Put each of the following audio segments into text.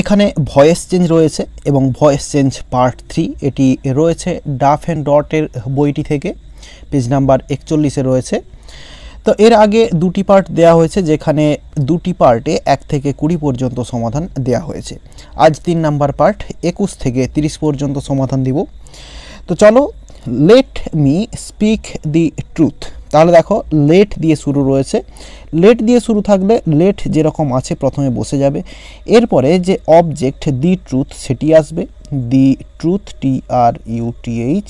এখানে voice change রয়েছে এবং ভয়েস চেঞ্জ পার্ট থ্রি এটি রয়েছে ডাফ অ্যান্ড ডটের বইটি থেকে পেজ নাম্বার একচল্লিশে রয়েছে তো এর আগে দুটি পার্ট দেয়া হয়েছে যেখানে দুটি পার্টে এক থেকে কুড়ি পর্যন্ত সমাধান দেয়া হয়েছে আজ তিন নাম্বার পার্ট একুশ থেকে তিরিশ পর্যন্ত সমাধান দিব তো চলো let me speak the truth তাহলে দেখো লেট দিয়ে শুরু রয়েছে লেট দিয়ে শুরু থাকলে লেট যেরকম আছে প্রথমে বসে যাবে এরপরে যে অবজেক্ট দি ট্রুথ সেটি আসবে দি ট্রুথ টি আর ইউটিএইচ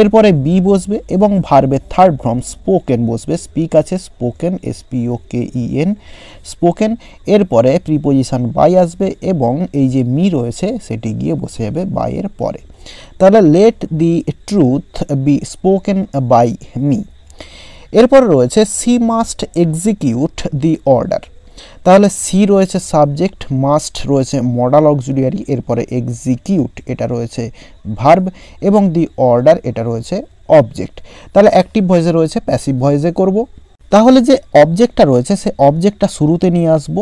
এরপরে বি বসবে এবং ভার্বের থার্ড ভ্রম স্পোকেন বসবে স্পিক আছে spoken S P O K E N spoken এরপরে প্রিপোজিশন বাই আসবে এবং এই যে মি রয়েছে সেটি গিয়ে বসে যাবে বাইয়ের পরে তাহলে let the truth be spoken by me এরপর রয়েছে she must execute the order তাহলে সি রয়েছে সাবজেক্ট মাস্ট রয়েছে মডাল অক্সিলিয়ারি এরপরে এক্সিকিউট এটা রয়েছে ভার্ব এবং দি অর্ডার এটা রয়েছে অবজেক্ট তাহলে অ্যাক্টিভ ভয়েসে রয়েছে প্যাসিভ ভয়েসে করব তাহলে যে অবজেক্টটা রয়েছে সে অবজেক্টটা শুরুতে নিয়ে আসব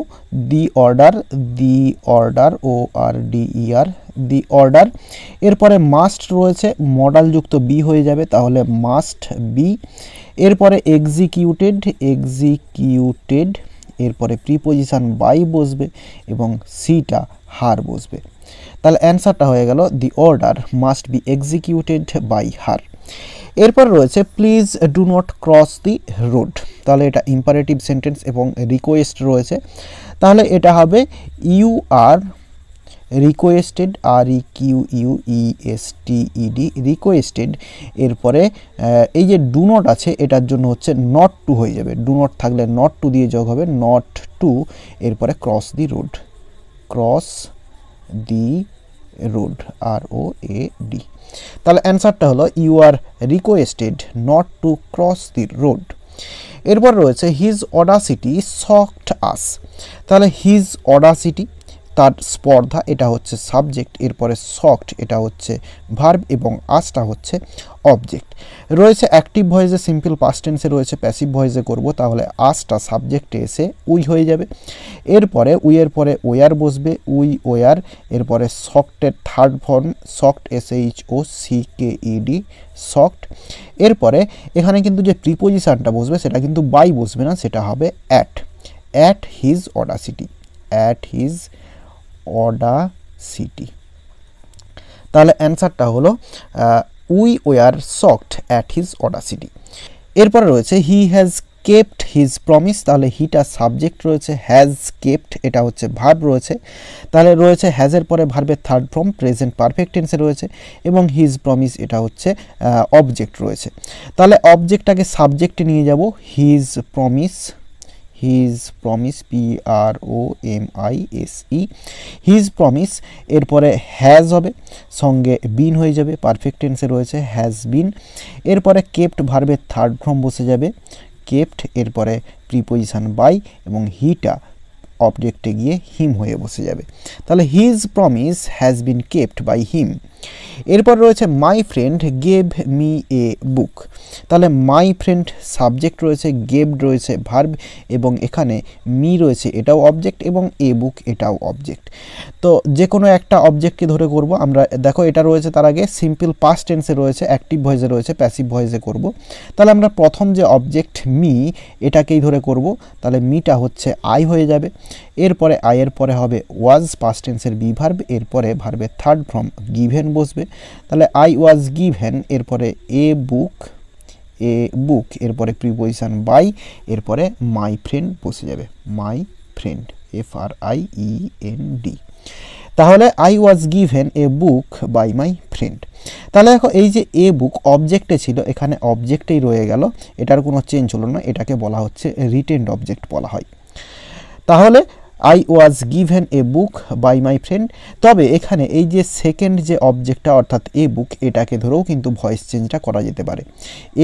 the order the order O R D E R the order এরপরে মাস্ট রয়েছে মডালযুক্ত বি হয়ে যাবে তাহলে মাস্ট বি এরপরে এক্সিকিউটেড এক্সিকিউটেড এরপরে প্রিপোজিশান বাই বসবে এবং সিটা হার বসবে তাহলে অ্যান্সারটা হয়ে গেল the order must be executed by her এরপর রয়েছে please do not cross the road তাহলে এটা ইম্পারেটিভ সেন্টেন্স এবং রিকোয়েস্ট রয়েছে তাহলে এটা হবে you are requested R E Q U E S T D requested এরপরে এই যে ডু নট আছে এটার জন্য হচ্ছে নট টু হয়ে যাবে ডু নট থাকলে নট টু দিয়ে যোগ হবে নট টু এরপরে cross the road cross the road R O A D তাহলে অ্যান্সারটা হলো you are requested not to cross the road এরপর রয়েছে হিজ অডাসিটি সকড আস তাহলে হিজ অডাসিটি তার স্পর্ধা এটা হচ্ছে সাবজেক্ট এরপরে সফট এটা হচ্ছে ভার্ব এবং আসটা হচ্ছে অবজেক্ট রয়েছে অ্যাক্টিভ ভয়েসে সিম্পল পাস্ট টেন্সে রয়েছে প্যাসিভ ভয়েসে করব তাহলে আসটা সাবজেক্টে এসে উই হয়ে যাবে এরপরে উইয়ের পরে ওয়ার বসবে উই ওয়ার এরপরে সফটের third form shocked S H O C K E D shocked এরপরে এখানে কিন্তু যে প্রিপোজিশানটা বসবে সেটা কিন্তু বাই বসবে না সেটা হবে at at his audacity at his audacity তাহলে অ্যান্সারটা হলো we were shocked at his audacity এরপরে রয়েছে he has kept his promise তাহলে হিটা সাবজেক্ট রয়েছে হ্যাজ কেপ্ট এটা হচ্ছে ভার্ব রয়েছে তাহলে রয়েছে হ্যাজের পরে ভার্বের থার্ড ফর্ম প্রেজেন্ট পারফেক্ট টেন্সে রয়েছে এবং হিজ প্রমিস এটা হচ্ছে অবজেক্ট রয়েছে তাহলে অবজেক্টটাকে সাবজেক্টে নিয়ে যাব his promise his promise P R O M I S E his promise এরপরে হ্যাজ হবে সঙ্গে বিন হয়ে যাবে পারফেক্ট টেন্সে রয়েছে হ্যাজ বিন এরপরে কেপ্ট ভার্বের থার্ড ফর্ম বসে যাবে কেপ্ট এরপরে প্রিপোজিশান বাই এবং হিটা অবজেক্টে গিয়ে হিম হয়ে বসে যাবে তাহলে his promise has been kept by him এরপর রয়েছে my friend gave me a book তাহলে মাই ফ্রেন্ড সাবজেক্ট রয়েছে গেভ রয়েছে ভার্ব এবং এখানে মি রয়েছে এটাও অবজেক্ট এবং এ বুক এটাও অবজেক্ট তো যে কোনো একটা অবজেক্টকে ধরে করব আমরা দেখো এটা রয়েছে তার আগে সিম্পল পাস্ট টেন্সে রয়েছে অ্যাক্টিভ ভয়েসে রয়েছে প্যাসিভ ভয়েসে করব তাহলে আমরা প্রথম যে অবজেক্ট মি এটাকেই ধরে করব তাহলে মিটা হচ্ছে আই হয়ে যাবে এরপরে আয়ের পরে হবে ওয়াজ পাস্ট টেন্সের বি ভার্ব এরপরে ভার্ভের থার্ড ফ্রম গিভেন বসবে তাহলে আই ওয়াজ গিভেন এরপরে এ বুক এ বুক এরপরে প্রিপোজিশন বাই এরপরে মাই ফ্রেন্ড বসে যাবে my friend F R I E N D তাহলে I was given a book by my friend তাহলে দেখো এই যে এ বুক অবজেক্টে ছিল এখানে অবজেক্টেই রয়ে গেল এটার কোনো চেঞ্জ হলো না এটাকে বলা হচ্ছে রিটেন্ড অবজেক্ট বলা হয় তাহলে I was given a book by my friend তবে এখানে এই যে সেকেন্ড যে অবজেক্টটা অর্থাৎ এ বুক এটাকে ধরেও কিন্তু ভয়েস চেঞ্জটা করা যেতে পারে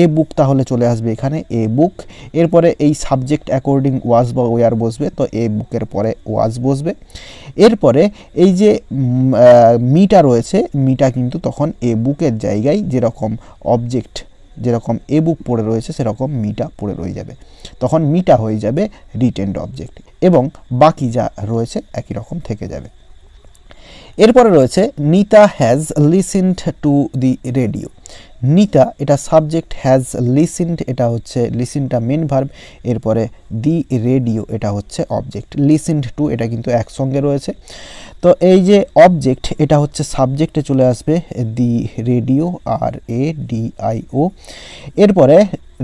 এ বুক তাহলে চলে আসবে এখানে এ বুক এরপরে এই সাবজেক্ট অ্যাকর্ডিং ওয়াজ বা ওয়ার বসবে তো এ বুকের পরে ওয়াজ বসবে এরপরে এই যে মিটা রয়েছে মিটা কিন্তু তখন এ বুকের জায়গায় যেরকম অবজেক্ট যেরকম এ বুক পড়ে রয়েছে সেরকম মিটা পড়ে রয়ে যাবে তখন মিটা হয়ে যাবে রিটেন্ড অবজেক্ট এবং বাকি যা রয়েছে একই রকম থেকে যাবে এরপরে রয়েছে Nita has listened to the radio Nita এটা সাবজেক্ট হ্যাজ লিসেন্ড এটা হচ্ছে লিসেন্ডটা মেন ভার্ব এরপরে দি রেডিও এটা হচ্ছে অবজেক্ট লিসেন্ড টু এটা কিন্তু একসঙ্গে রয়েছে তো এই যে অবজেক্ট এটা হচ্ছে সাবজেক্টে চলে আসবে the radio R A D I O এরপরে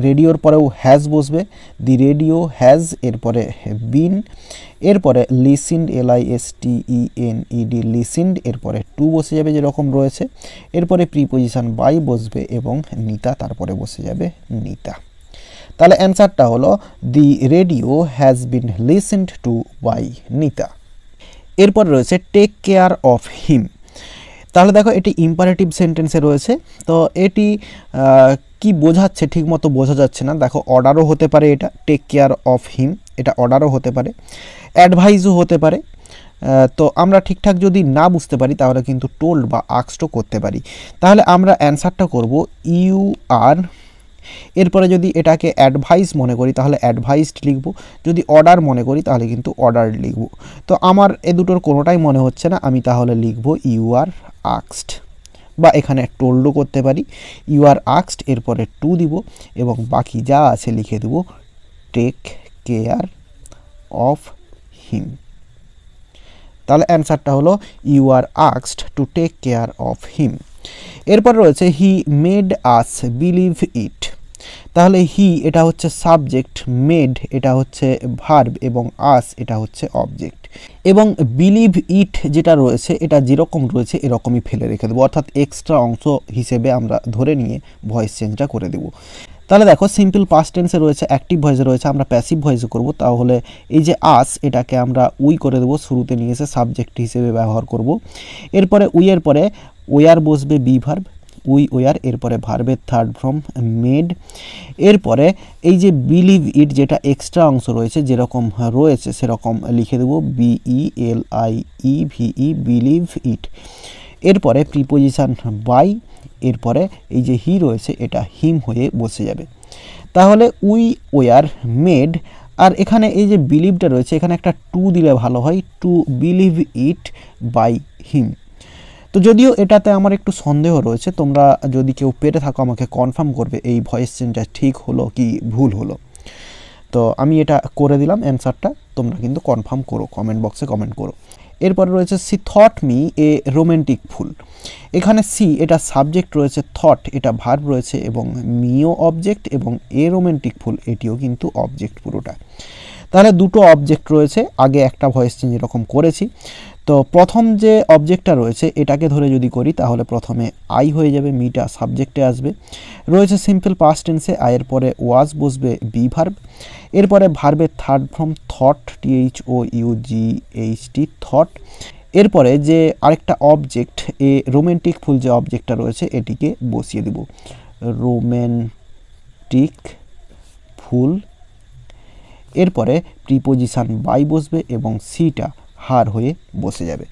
রেডিওর পরেও হ্যাজ বসবে দি রেডিও হ্যাজ এরপরে বিন এরপরে listened L I S T E N E D listened এরপরে টু বসে যাবে যেরকম রয়েছে এরপরে প্রিপোজিশন বাই বসবে এবং নিতা তারপরে বসে যাবে নিতা তাহলে অ্যান্সারটা হলো the radio has been listened to by Nita এরপর রয়েছে টেক কেয়ার অফ হিম তাহলে দেখো এটি ইম্পারেটিভ সেন্টেন্সে রয়েছে তো এটি কি বোঝাচ্ছে ঠিকমতো বোঝা যাচ্ছে না দেখো অর্ডারও হতে পারে এটা টেক কেয়ার অফ হিম এটা অর্ডারও হতে পারে অ্যাডভাইসও হতে পারে তো আমরা ঠিকঠাক যদি না বুঝতে পারি তাহলে কিন্তু টোল্ড বা আক্সটও করতে পারি তাহলে আমরা অ্যান্সারটা করব ইউ আর এরপরে যদি এটাকে অ্যাডভাইস মনে করি তাহলে অ্যাডভাইসড লিখব যদি অর্ডার মনে করি তাহলে কিন্তু অর্ডার লিখব তো আমার এ দুটোর কোনোটাই মনে হচ্ছে না আমি তাহলে লিখব ইউ আর আক্সড বা এখানে টোল্ডও করতে পারি ইউ আর আক্সড এরপরে টু দিব এবং বাকি যা আছে লিখে দেব টেক কেয়ার অফ হিম তাহলে অ্যান্সারটা হলো ইউ আর আক্সড to take care of him এরপর রয়েছে he made us believe it তাহলে হি এটা হচ্ছে সাবজেক্ট মেড এটা হচ্ছে ভার্ব এবং আস এটা হচ্ছে অবজেক্ট এবং বিলিভ ইট যেটা রয়েছে এটা যেরকম রয়েছে এরকমই ফেলে রেখে দেবো অর্থাৎ এক্সট্রা অংশ হিসেবে আমরা ধরে নিয়ে ভয়েস চেঞ্জটা করে দেবো তাহলে দেখো সিম্পল পাস্ট টেন্সে রয়েছে অ্যাক্টিভ ভয়েসে রয়েছে আমরা প্যাসিভ ভয়েসে করব তাহলে এই যে আস এটাকে আমরা উই করে দেবো শুরুতে নিয়ে এসে সাবজেক্ট হিসেবে ব্যবহার করব এরপরে উইয়ের পরে ওয়ার বসবে বি ভার্ব উই ওয়ার এরপরে ভার্বের থার্ড ফর্ম মেড এরপরে এই যে বিলিভ ইট যেটা এক্সট্রা অংশ রয়েছে যেরকম রয়েছে সেরকম লিখে দেবো B E L I E V E believe it এরপরে প্রিপোজিশান বাই এরপরে এই যে হি রয়েছে এটা হিম হয়ে বসে যাবে তাহলে উই ওয়ার মেড আর এখানে এই যে বিলিভটা রয়েছে এখানে একটা টু দিলে ভালো হয় to believe it by him তো যদিও এটাতে আমার একটু সন্দেহ রয়েছে তোমরা যদি কেউ পেরে থাকো আমাকে কনফার্ম করবে এই ভয়েস চেঞ্জটা ঠিক হলো কি ভুল হলো তো আমি এটা করে দিলাম অ্যান্সারটা তোমরা কিন্তু কনফার্ম করো কমেন্ট বক্সে কমেন্ট করো এরপরে রয়েছে she thought me a romantic fool এখানে সি এটা সাবজেক্ট রয়েছে থট এটা ভার্ব রয়েছে এবং মিও অবজেক্ট এবং এ রোম্যান্টিক ফুল এটিও কিন্তু অবজেক্ট পুরোটা তাহলে দুটো অবজেক্ট রয়েছে আগে একটা ভয়েস চেঞ্জ এরকম করেছি তো প্রথম যে অবজেক্টটা রয়েছে এটাকে ধরে যদি করি তাহলে প্রথমে আই হয়ে যাবে মিটা সাবজেক্টে আসবে রয়েছে সিম্পল পাস্ট টেন্সে আয়ের পরে ওয়াজ বসবে বি ভার্ব এরপরে ভার্বের third form thought T H O U G H T thought এরপরে যে আরেকটা অবজেক্ট এ রোমেন্টিক ফুল যে অবজেক্টটা রয়েছে এটিকে বসিয়ে দেব রোম্যান্টিক ফুল এরপরে প্রিপোজিশান বাই বসবে এবং সিটা হার হয়ে বসে যাবে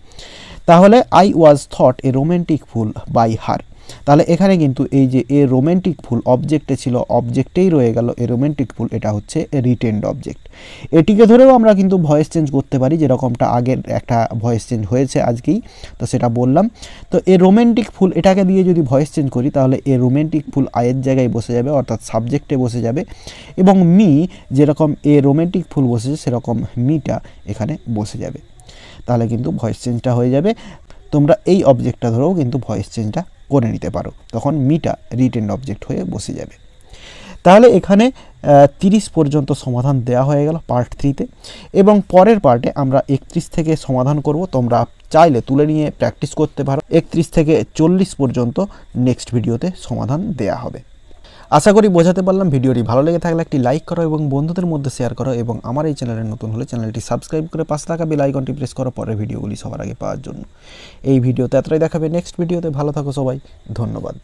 তাহলে I was thought a romantic fool by her তাহলে এখানে কিন্তু এই যে এ রোমান্টিক ফুল অবজেক্টে ছিল অবজেক্টেই রয়ে গেল এ রোমান্টিক ফুল এটা হচ্ছে রিটেন্ড অবজেক্ট এটিকে ধরেও আমরা কিন্তু ভয়েস চেঞ্জ করতে পারি যেরকমটা আগের একটা ভয়েস চেঞ্জ হয়েছে আজকেই তো সেটা বললাম তো এ রোমান্টিক ফুল এটাকে দিয়ে যদি ভয়েস চেঞ্জ করি তাহলে এ রোমান্টিক ফুল আয়ের জায়গায় বসে যাবে অর্থাৎ সাবজেক্টে বসে যাবে এবং মি যেরকম এ রোমান্টিক ফুল বসেছে সেরকম মিটা এখানে বসে যাবে তাহলে কিন্তু ভয়েস চেঞ্জটা হয়ে যাবে তোমরা এই অবজেক্টটা ধরেও কিন্তু ভয়েস চেঞ্জটা করে নিতে পারো তখন মিটা রিটেন অবজেক্ট হয়ে বসে যাবে তাহলে এখানে তিরিশ পর্যন্ত সমাধান দেয়া হয়ে গেল পার্ট থ্রিতে এবং পরের পার্টে আমরা একত্রিশ থেকে সমাধান করব তোমরা চাইলে তুলে নিয়ে প্র্যাকটিস করতে পারো একত্রিশ থেকে চল্লিশ পর্যন্ত নেক্সট ভিডিওতে সমাধান দেয়া হবে আশা করি বোঝাতে পারলাম ভিডিওটি ভালো লেগে থাকলে একটি লাইক করো এবং বন্ধুদের মধ্যে শেয়ার করো এবং আমার এই চ্যানেলে নতুন হলে চ্যানেলটি সাবস্ক্রাইব করে পাশে থাকা বেল আইকনটি প্রেস করো পরের ভিডিওগুলি সবার আগে পাওয়ার জন্য এই ভিডিওতে এতটাই দেখাবে নেক্সট ভিডিওতে ভালো থাকো সবাই ধন্যবাদ